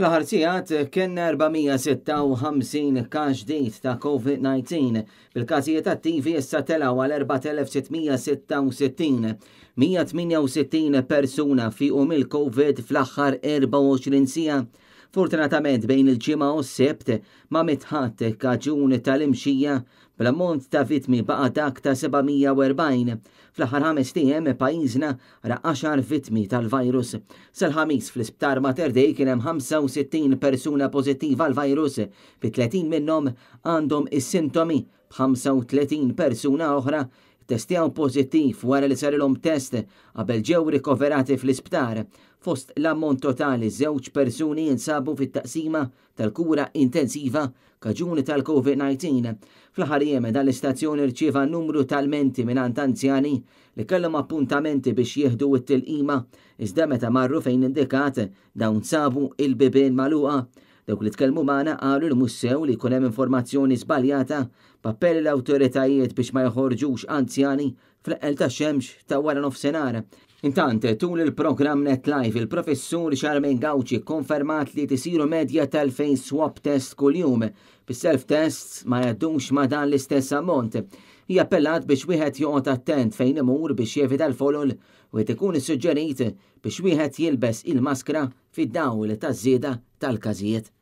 Fl-ħar sigħat kien 456 każ dit ta' COVID-19 bil-każijiet attivi issa telaw għal 4766. 168 persuna fiqu mill-COVID fl-aħħar 24 sija Fortunatament bejn il-ġimgħa u s-sebt ma mitħat kaġuni tal-imxija bl-ammont ta' vitmi baqa dak ta' 740. Fl-aħħar ħames tiem pajjiżna ra 10 vitmi tal-virus. Sal-ħamis fl-isptar Mater Dei kien hemm 65 persuna pożittiva għal virus bi 30 minnhom għandhom is-sintomi b'35 persuna oħra testjaw pozittiv wara li sarilhom test qabel ġew rikoverati fl-isptar fost l-ammont totali żewġ persuni jinsabu fit-taqsima tal-kura intensiva kaġuni tal-COVID-19. Fl-ħarjem dal-istazzjoni rċieva numru tal-menti minn antanzjani li kellhom appuntamenti biex jieħdu it-tilqima iżda meta marru fejn indikat dawn sabu il-bibien maluqa Dawk li tkellmu mana qalu l mussew li jkun hemm informazzjoni żbaljata pappell l-awtoritajiet biex ma joħorġux anzjani fl-eqel ta' xemx ta' wara nofsenar. Intant, tul il-programm Net Life, il-professur Charmin Gawċi konfermat li tisiru medja tal-fejn swap test kuljum. Bis-self-tests ma jaddux ma dan l-istess ammont jappellat biex wieħed joqgħod attent fejn imur biex jevita l-folol u qed ikun issuġġerit biex wieħed jilbes il-maskra fid-dawl taż-żieda tal-każijiet.